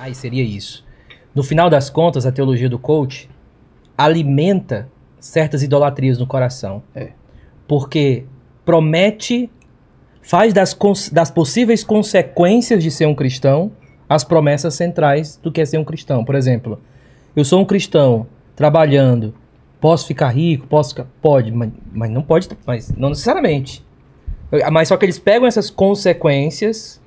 ai, seria isso. No final das contas, a teologia do coach alimenta certas idolatrias no coração. É. Porque promete, faz das, das possíveis consequências de ser um cristão as promessas centrais do que é ser um cristão. Por exemplo, eu sou um cristão trabalhando, posso ficar rico, posso ficar... pode, mas, mas não pode, mas não necessariamente. Mas só que eles pegam essas consequências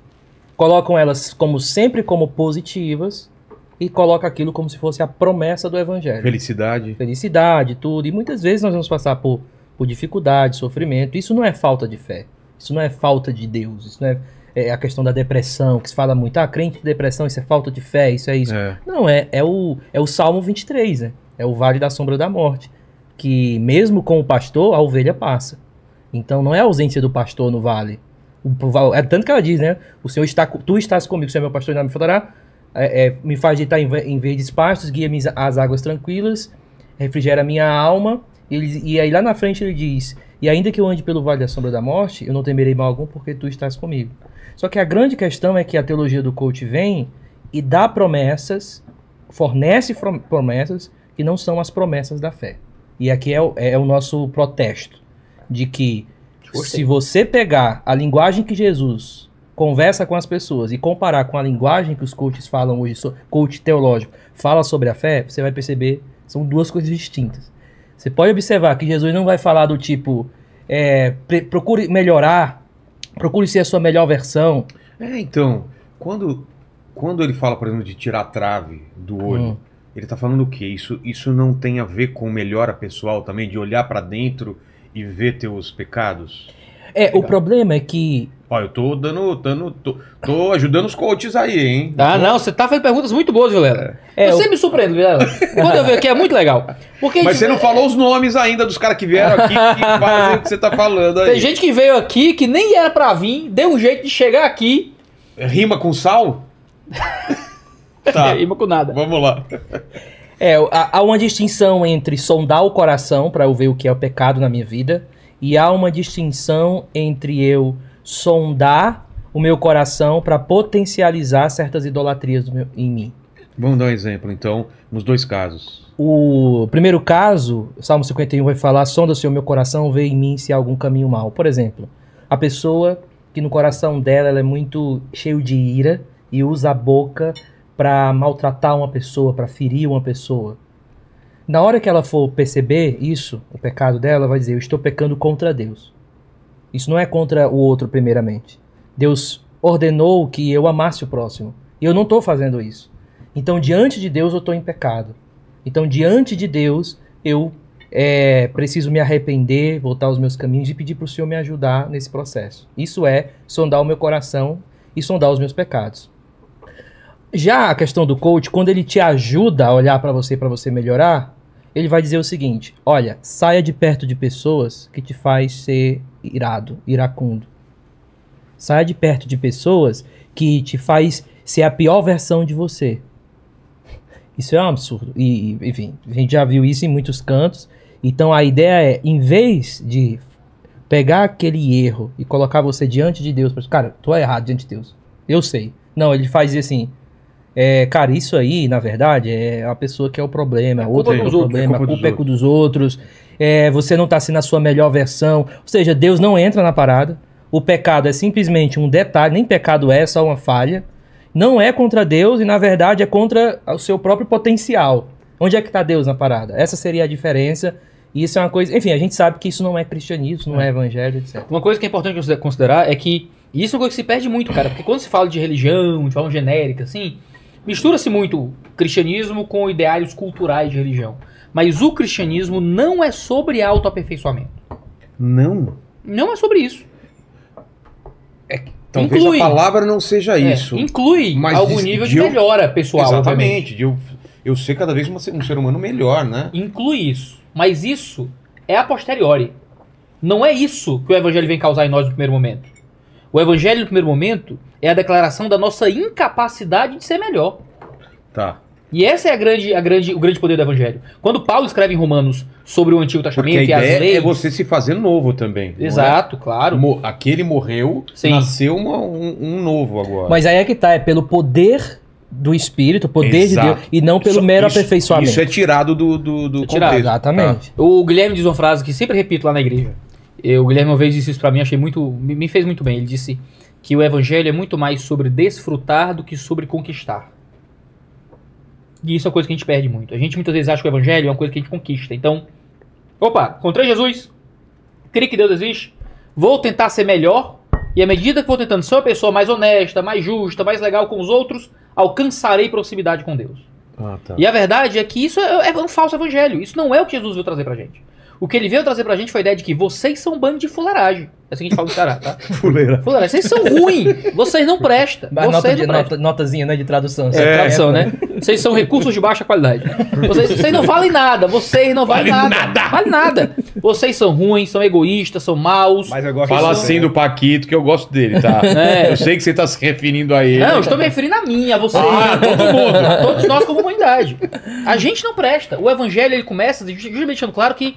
colocam elas como sempre como positivas e coloca aquilo como se fosse a promessa do evangelho. Felicidade. Felicidade, tudo. E muitas vezes nós vamos passar por, por dificuldade, sofrimento. Isso não é falta de fé. Isso não é falta de Deus. Isso não é, é a questão da depressão, que se fala muito. Ah, crente de depressão, isso é falta de fé, isso é isso. É. Não, é, é, o, é o Salmo 23, né? É o Vale da Sombra da Morte. Que mesmo com o pastor, a ovelha passa. Então não é a ausência do pastor no vale é tanto que ela diz, né? O Senhor está, tu estás comigo, o Senhor é meu pastor e não me faltará. É, é, me faz deitar em, em verdes pastos, guia-me às águas tranquilas, refrigera minha alma. Ele, e aí lá na frente ele diz: E ainda que eu ande pelo vale da sombra da morte, eu não temerei mal algum, porque tu estás comigo. Só que a grande questão é que a teologia do coach vem e dá promessas, fornece promessas que não são as promessas da fé. E aqui é, é, é o nosso protesto de que Gostei. Se você pegar a linguagem que Jesus conversa com as pessoas e comparar com a linguagem que os coaches falam hoje, coach teológico fala sobre a fé, você vai perceber são duas coisas distintas. Você pode observar que Jesus não vai falar do tipo é, procure melhorar, procure ser a sua melhor versão. É, então, quando, quando ele fala, por exemplo, de tirar a trave do olho, hum. ele está falando o quê? Isso, isso não tem a ver com melhora pessoal também, de olhar para dentro e vê teus pecados? É, o problema é que. Ó, eu tô dando. dando tô, tô ajudando os coaches aí, hein? Ah, não, você tá fazendo perguntas muito boas, Vilela. É, é, você eu... me surpreende, Vilela. Quando eu venho aqui é muito legal. Porque Mas gente... você não falou os nomes ainda dos caras que vieram aqui que fazem o que você tá falando aí. Tem gente que veio aqui que nem era pra vir, deu um jeito de chegar aqui. Rima com sal? tá. Rima com nada. Vamos lá. É, há uma distinção entre sondar o coração para eu ver o que é o pecado na minha vida e há uma distinção entre eu sondar o meu coração para potencializar certas idolatrias meu, em mim. Vamos dar um exemplo, então, nos dois casos. O primeiro caso, Salmo 51 vai falar: sonda, Senhor, meu coração, vê em mim se há algum caminho mal. Por exemplo, a pessoa que no coração dela é muito cheio de ira e usa a boca para maltratar uma pessoa, para ferir uma pessoa. Na hora que ela for perceber isso, o pecado dela, vai dizer: Eu estou pecando contra Deus. Isso não é contra o outro, primeiramente. Deus ordenou que eu amasse o próximo. E eu não estou fazendo isso. Então, diante de Deus, eu estou em pecado. Então, diante de Deus, eu é, preciso me arrepender, voltar aos meus caminhos e pedir para o Senhor me ajudar nesse processo. Isso é sondar o meu coração e sondar os meus pecados. Já a questão do coach, quando ele te ajuda a olhar para você para você melhorar, ele vai dizer o seguinte: olha, saia de perto de pessoas que te faz ser irado, iracundo. Saia de perto de pessoas que te faz ser a pior versão de você. Isso é um absurdo. E, enfim, a gente já viu isso em muitos cantos. Então a ideia é, em vez de pegar aquele erro e colocar você diante de Deus, cara, tu é errado diante de Deus. Eu sei. Não, ele faz assim, é, cara, isso aí, na verdade, é a pessoa que é o problema, a, é outra é o é problema, a culpa, culpa é com dos outros. É, você não está sendo a sua melhor versão. Ou seja, Deus não entra na parada. O pecado é simplesmente um detalhe, nem pecado é, é só uma falha. Não é contra Deus e, na verdade, é contra o seu próprio potencial. Onde é que está Deus na parada? Essa seria a diferença. E isso é uma coisa. Enfim, a gente sabe que isso não é cristianismo, não é, é evangelho, etc. Uma coisa que é importante considerar é que. E isso é uma coisa que se perde muito, cara. Porque quando se fala de religião, de forma genérica, assim. Mistura-se muito cristianismo com ideários culturais de religião. Mas o cristianismo não é sobre autoaperfeiçoamento. Não? Não é sobre isso. É, talvez inclui, a palavra não seja é, isso. Inclui mas algum diz, nível de, de eu, melhora pessoal. Exatamente. De eu, eu ser cada vez um ser humano melhor, né? Inclui isso. Mas isso é a posteriori. Não é isso que o evangelho vem causar em nós no primeiro momento. O evangelho no primeiro momento é a declaração da nossa incapacidade de ser melhor. Tá. E essa é a grande, a grande, o grande poder do Evangelho. Quando Paulo escreve em Romanos sobre o Antigo Testamento e as é leis. É você se fazer novo também. É? Exato, é? claro. Mo, aquele morreu, Sim. nasceu uma, um, um, novo agora. Mas aí é que tá, é pelo poder do Espírito, poder Exato. de Deus, e não pelo isso, mero aperfeiçoamento. Isso é tirado do, do, do é tirado, tá? Exatamente. Tá. O Guilherme diz uma frase que sempre repito lá na igreja. Eu, o Guilherme uma vez disse isso para mim, achei muito, me fez muito bem. Ele disse que o evangelho é muito mais sobre desfrutar do que sobre conquistar. E isso é uma coisa que a gente perde muito. A gente muitas vezes acha que o evangelho é uma coisa que a gente conquista. Então, opa, encontrei Jesus, creio que Deus existe, vou tentar ser melhor, e à medida que vou tentando ser uma pessoa mais honesta, mais justa, mais legal com os outros, alcançarei proximidade com Deus. Ah, tá. E a verdade é que isso é, é um falso evangelho. Isso não é o que Jesus veio trazer pra gente. O que ele veio trazer pra gente foi a ideia de que vocês são um bando de fuleiragem. É assim que a gente fala do cara, tá? Fuleira. Fuleira. Vocês são ruins. Vocês não prestam. vocês nota de, não prestam. Nota, notazinha, né? De tradução. É, é tradução, é. né? Vocês são recursos de baixa qualidade. Vocês, vocês não valem nada. Vocês não valem vale nada. nada. Vale nada. Vocês são ruins, são egoístas, são maus. Mas agora Fala assim né? do Paquito, que eu gosto dele, tá? É. Eu sei que você tá se referindo a ele. Não, eu estou me referindo a mim, a você. Ah, todo mundo. Todos nós como humanidade. A gente não presta. O evangelho, ele começa justamente deixando claro que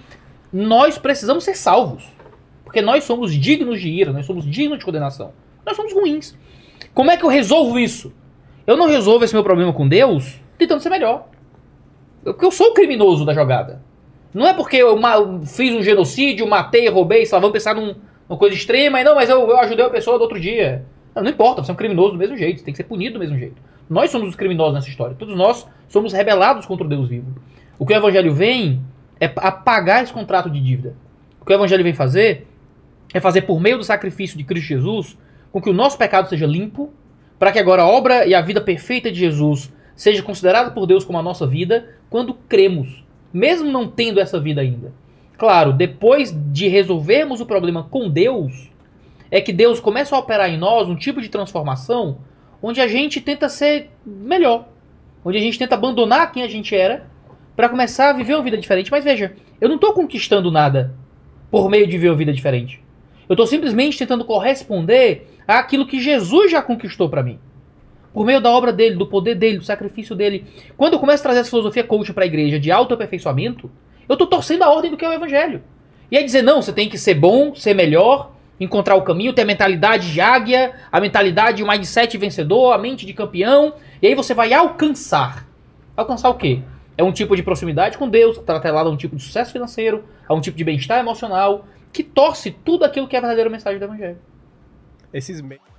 nós precisamos ser salvos. Porque nós somos dignos de ira, nós somos dignos de condenação. Nós somos ruins. Como é que eu resolvo isso? Eu não resolvo esse meu problema com Deus tentando ser melhor. porque eu sou o criminoso da jogada. Não é porque eu fiz um genocídio, matei, roubei, sei vamos pensar num, numa coisa extrema, e não, mas eu, eu ajudei uma pessoa do outro dia. Não, não importa, você é um criminoso do mesmo jeito, tem que ser punido do mesmo jeito. Nós somos os criminosos nessa história. Todos nós somos rebelados contra o Deus vivo. O que o evangelho vem é apagar esse contrato de dívida. O que o Evangelho vem fazer é fazer por meio do sacrifício de Cristo Jesus com que o nosso pecado seja limpo, para que agora a obra e a vida perfeita de Jesus seja considerada por Deus como a nossa vida quando cremos, mesmo não tendo essa vida ainda. Claro, depois de resolvermos o problema com Deus, é que Deus começa a operar em nós um tipo de transformação onde a gente tenta ser melhor, onde a gente tenta abandonar quem a gente era para começar a viver uma vida diferente. Mas veja, eu não tô conquistando nada por meio de viver uma vida diferente. Eu tô simplesmente tentando corresponder àquilo que Jesus já conquistou para mim. Por meio da obra dele, do poder dele, do sacrifício dele. Quando eu começo a trazer essa filosofia coach para a igreja de autoaperfeiçoamento, eu tô torcendo a ordem do que é o evangelho. E aí é dizer, não, você tem que ser bom, ser melhor, encontrar o caminho, ter a mentalidade de águia, a mentalidade, o mindset vencedor, a mente de campeão, e aí você vai alcançar. Alcançar o quê? É um tipo de proximidade com Deus, tá atrelado a um tipo de sucesso financeiro, a um tipo de bem-estar emocional, que torce tudo aquilo que é a verdadeira mensagem do Evangelho. Esses meios.